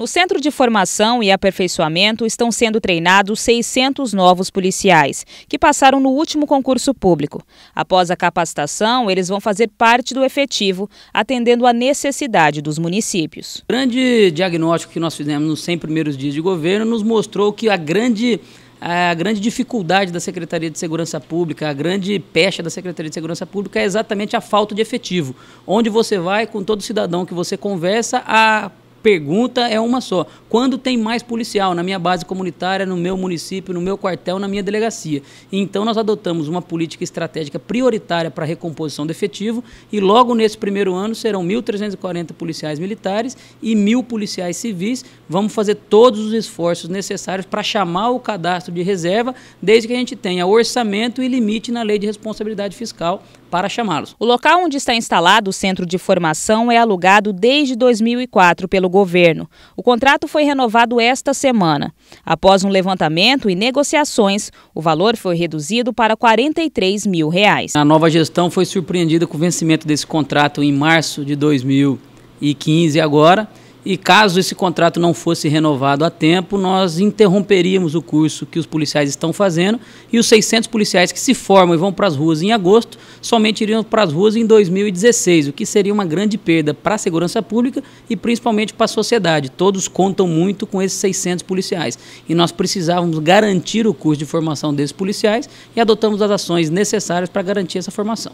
No Centro de Formação e Aperfeiçoamento estão sendo treinados 600 novos policiais, que passaram no último concurso público. Após a capacitação, eles vão fazer parte do efetivo, atendendo à necessidade dos municípios. O grande diagnóstico que nós fizemos nos 100 primeiros dias de governo nos mostrou que a grande a grande dificuldade da Secretaria de Segurança Pública, a grande pecha da Secretaria de Segurança Pública é exatamente a falta de efetivo, onde você vai com todo cidadão que você conversa, a pergunta é uma só. Quando tem mais policial na minha base comunitária, no meu município, no meu quartel, na minha delegacia? Então nós adotamos uma política estratégica prioritária para a recomposição do efetivo e logo nesse primeiro ano serão 1.340 policiais militares e mil policiais civis. Vamos fazer todos os esforços necessários para chamar o cadastro de reserva, desde que a gente tenha orçamento e limite na lei de responsabilidade fiscal para chamá-los. O local onde está instalado o centro de formação é alugado desde 2004 pelo governo. O contrato foi renovado esta semana. Após um levantamento e negociações, o valor foi reduzido para 43 mil reais. A nova gestão foi surpreendida com o vencimento desse contrato em março de 2015 agora. E caso esse contrato não fosse renovado a tempo, nós interromperíamos o curso que os policiais estão fazendo e os 600 policiais que se formam e vão para as ruas em agosto somente iriam para as ruas em 2016, o que seria uma grande perda para a segurança pública e principalmente para a sociedade. Todos contam muito com esses 600 policiais e nós precisávamos garantir o curso de formação desses policiais e adotamos as ações necessárias para garantir essa formação.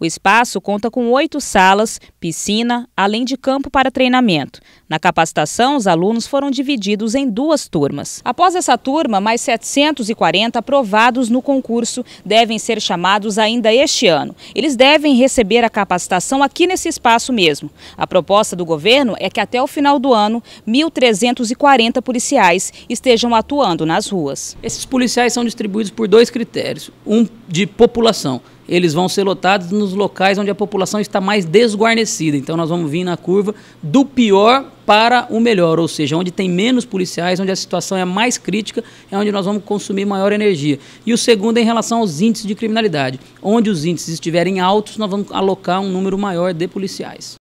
O espaço conta com oito salas, piscina, além de campo para treinamento. Na capacitação, os alunos foram divididos em duas turmas. Após essa turma, mais 740 aprovados no concurso devem ser chamados ainda este ano. Eles devem receber a capacitação aqui nesse espaço mesmo. A proposta do governo é que até o final do ano, 1.340 policiais estejam atuando nas ruas. Esses policiais são distribuídos por dois critérios. Um de população eles vão ser lotados nos locais onde a população está mais desguarnecida. Então nós vamos vir na curva do pior para o melhor, ou seja, onde tem menos policiais, onde a situação é mais crítica, é onde nós vamos consumir maior energia. E o segundo é em relação aos índices de criminalidade. Onde os índices estiverem altos, nós vamos alocar um número maior de policiais.